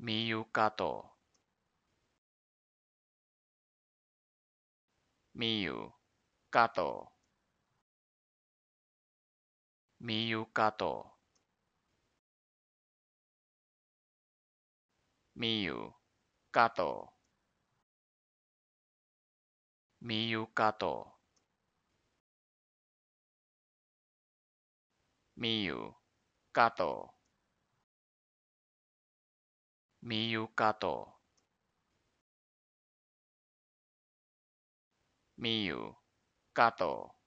みゆかとみゆかとみゆかとみゆかとみゆかとみゆかとみゆかとみゆかと